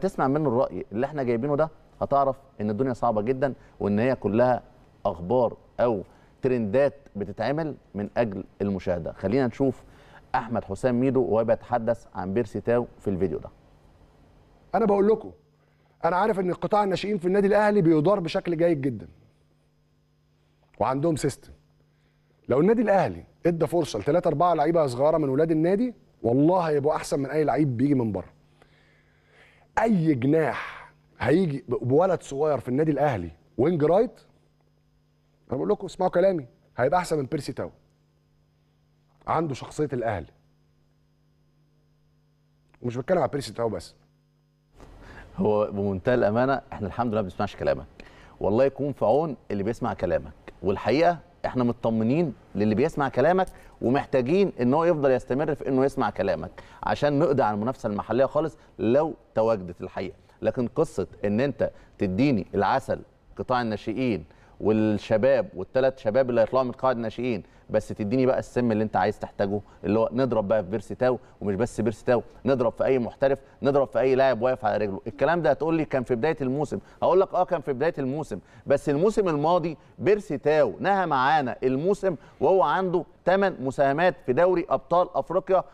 تسمع منه الراي اللي احنا جايبينه ده هتعرف ان الدنيا صعبه جدا وان هي كلها اخبار او ترندات بتتعمل من اجل المشاهده خلينا نشوف احمد حسام ميدو وهو بيتحدث عن بيرسي تاو في الفيديو ده انا بقول لكم انا عارف ان قطاع الناشئين في النادي الاهلي بيدار بشكل جيد جدا وعندهم سيستم لو النادي الاهلي ادى فرصه لثلاثه اربعه لعيبه صغيره من ولاد النادي والله هيبقوا احسن من اي لعيب بيجي من بره اي جناح هيجي بولد صغير في النادي الاهلي وينج رايت انا بقول لكم اسمعوا كلامي هيبقى احسن من بيرسي تاو عنده شخصيه الاهلي ومش بتكلم على بيرسي تاو بس هو بمنتهى الامانه احنا الحمد لله ما بنسمعش كلامك والله يكون في عون اللي بيسمع كلامك والحقيقه احنا مطمنين للي بيسمع كلامك ومحتاجين ان هو يفضل يستمر في انه يسمع كلامك عشان نقضي على المنافسه المحليه خالص لو تواجدت الحقيقه لكن قصه ان انت تديني العسل قطاع الناشئين والشباب والثلاث شباب اللي هيطلعوا من قاعده الناشئين بس تديني بقى السم اللي انت عايز تحتاجه اللي هو نضرب بقى في بيرسي تاو ومش بس بيرسي تاو نضرب في اي محترف نضرب في اي لاعب واقف على رجله الكلام ده هتقول لي كان في بدايه الموسم هقول لك اه كان في بدايه الموسم بس الموسم الماضي بيرسي تاو نهى معانا الموسم وهو عنده 8 مساهمات في دوري ابطال افريقيا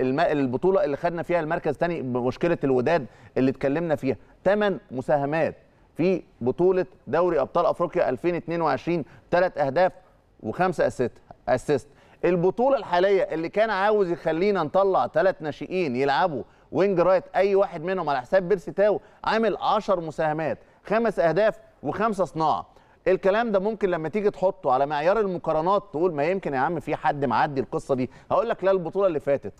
البطوله اللي خدنا فيها المركز الثاني بمشكله الوداد اللي اتكلمنا فيها 8 مساهمات في بطوله دوري ابطال افريقيا 2022 ثلاث اهداف وخمسه اسيست اسيست البطوله الحاليه اللي كان عاوز يخلينا نطلع ثلاث ناشئين يلعبوا وينج رايت اي واحد منهم على حساب بيرسي تاو عامل 10 مساهمات خمس اهداف وخمسه صناعه الكلام ده ممكن لما تيجي تحطه على معيار المقارنات تقول ما يمكن يا عم في حد معدي القصه دي هقول لك لا البطوله اللي فاتت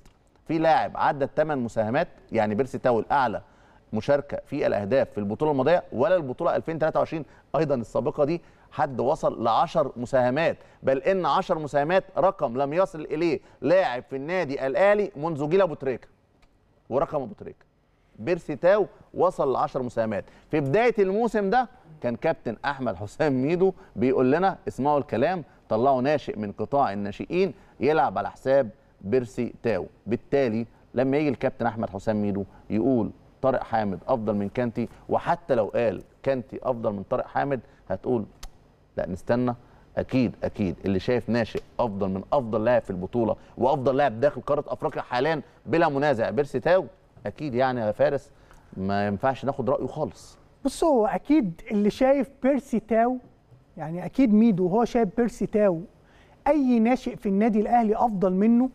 في لاعب عدى الثمان مساهمات يعني بيرسي تاو الاعلى مشاركه في الاهداف في البطوله الماضيه ولا البطوله 2023 ايضا السابقه دي حد وصل ل 10 مساهمات بل ان 10 مساهمات رقم لم يصل اليه لاعب في النادي الاهلي منذ جيل ابو تريكه ورقم ابو تريكه بيرسي تاو وصل ل 10 مساهمات في بدايه الموسم ده كان كابتن احمد حسام ميدو بيقول لنا اسمعوا الكلام طلعوا ناشئ من قطاع الناشئين يلعب على حساب بيرسي تاو بالتالي لما يجي الكابتن احمد حسام ميدو يقول طارق حامد افضل من كانتي وحتى لو قال كانتي افضل من طارق حامد هتقول لا نستنى اكيد اكيد اللي شايف ناشئ افضل من افضل لاعب في البطوله وافضل لاعب داخل قاره افريقيا حاليا بلا منازع بيرسي تاو اكيد يعني يا فارس ما ينفعش ناخد رايه خالص بص هو اكيد اللي شايف بيرسي تاو يعني اكيد ميدو وهو شايف بيرسي تاو اي ناشئ في النادي الاهلي افضل منه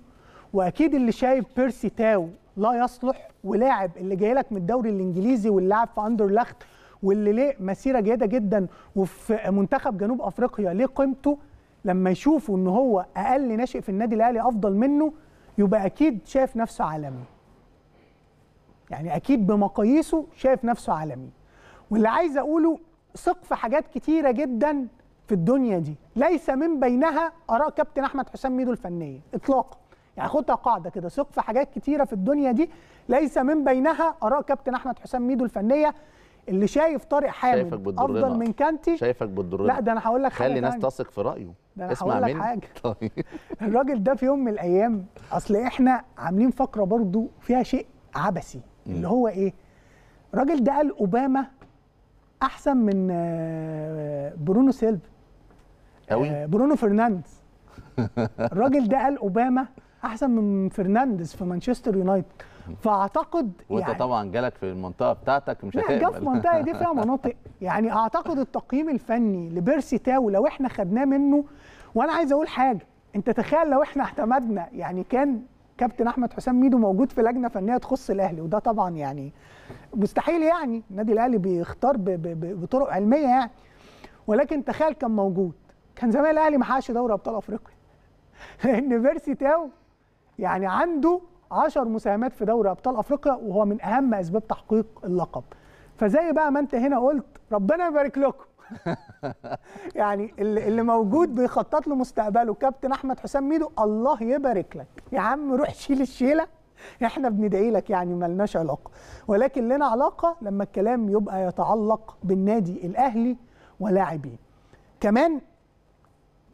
واكيد اللي شايف بيرسي تاو لا يصلح ولاعب اللي جاي لك من الدوري الانجليزي واللاعب في اندرلخت واللي ليه مسيره جيده جدا وفي منتخب جنوب افريقيا ليه قيمته لما يشوفوا ان هو اقل ناشئ في النادي الاهلي افضل منه يبقى اكيد شايف نفسه عالمي يعني اكيد بمقاييسه شايف نفسه عالمي واللي عايز اقوله ثق في حاجات كتيره جدا في الدنيا دي ليس من بينها اراء كابتن احمد حسام ميدو الفنيه اطلاقا يعني خدها قاعده كده ثق في حاجات كتيره في الدنيا دي ليس من بينها اراء كابتن احمد حسام ميدو الفنيه اللي شايف طارق حامد افضل من كانتي شايفك بتضرنا لا ده انا هقول لك خلي الناس تثق في رايه ده انا اسمع لك حاجه طيب. الراجل ده في يوم من الايام اصل احنا عاملين فقره برضو فيها شيء عبثي اللي هو ايه الراجل ده قال اوباما احسن من آه، برونو سيلفا قوي آه، برونو فرنانديز الراجل ده قال اوباما احسن من فرنانديز في مانشستر يونايتد فاعتقد وانت يعني طبعا جالك في المنطقه بتاعتك مش هتقبل في المنطقه دي فيها مناطق يعني اعتقد التقييم الفني لبيرسي تاو لو احنا خدناه منه وانا عايز اقول حاجه انت تخيل لو احنا اعتمدنا يعني كان كابتن احمد حسام ميدو موجود في لجنه فنيه تخص الاهلي وده طبعا يعني مستحيل يعني النادي الاهلي بيختار ب ب ب بطرق علميه يعني ولكن تخيل كان موجود كان زمان الاهلي ما حققش دوري ابطال افريقيا لان بيرسي تاو يعني عنده 10 مساهمات في دوري ابطال افريقيا وهو من اهم اسباب تحقيق اللقب فزي بقى ما انت هنا قلت ربنا يبارك لكم يعني اللي موجود بيخطط له مستقبله كابتن احمد حسام ميدو الله يبارك لك يا عم روح شيل الشيله احنا بندعي لك يعني ملناش علاقه ولكن لنا علاقه لما الكلام يبقى يتعلق بالنادي الاهلي ولاعبيه كمان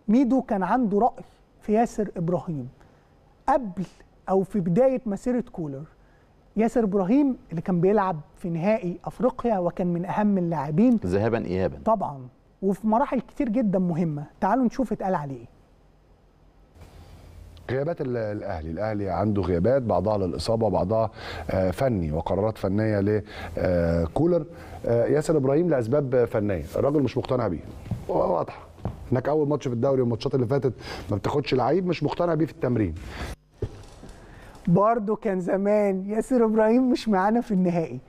ميدو كان عنده راي في ياسر ابراهيم قبل او في بدايه مسيره كولر ياسر ابراهيم اللي كان بيلعب في نهائي افريقيا وكان من اهم اللاعبين ذهابا ايابا طبعا وفي مراحل كتير جدا مهمه تعالوا نشوف اتقال عليه ايه غيابات الاهلي الاهلي عنده غيابات بعضها للاصابه وبعضها آه، فني وقرارات فنيه لكولر آه، آه، ياسر ابراهيم لاسباب فنيه الراجل مش مقتنع بيه واضحه انك اول ماتش في الدوري والماتشات اللي فاتت ما بتاخدش لعيب مش مقتنع بيه في التمرين برضه كان زمان ياسر ابراهيم مش معانا في النهائي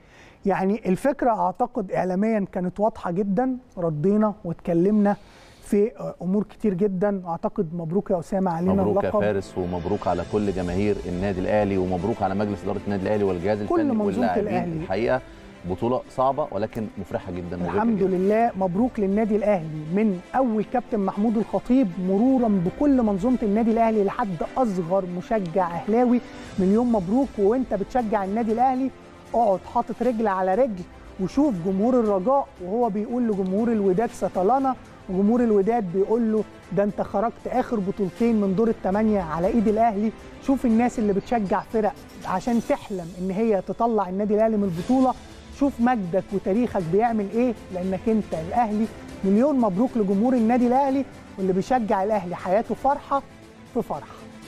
يعني الفكره اعتقد اعلاميا كانت واضحه جدا ردينا واتكلمنا في امور كتير جدا اعتقد مبروك يا اسامه علينا مبروك اللقب مبروك يا فارس ومبروك على كل جماهير النادي الاهلي ومبروك على مجلس اداره النادي الاهلي والجهاز الفني واللاعبين الحقيقه بطوله صعبه ولكن مفرحه جدا الحمد لله مبروك للنادي الاهلي من اول كابتن محمود الخطيب مرورا بكل منظومه النادي الاهلي لحد اصغر مشجع اهلاوي مليون مبروك وانت بتشجع النادي الاهلي اقعد حاطط رجل على رجل وشوف جمهور الرجاء وهو بيقول لجمهور الوداد ستلانا وجمهور الوداد بيقول له ده انت خرجت اخر بطولتين من دور الثمانيه على ايد الاهلي شوف الناس اللي بتشجع فرق عشان تحلم ان هي تطلع النادي الاهلي من البطوله شوف مجدك وتاريخك بيعمل ايه لانك انت الاهلي مليون مبروك لجمهور النادي الاهلي واللي بيشجع الاهلي حياته فرحه في فرحه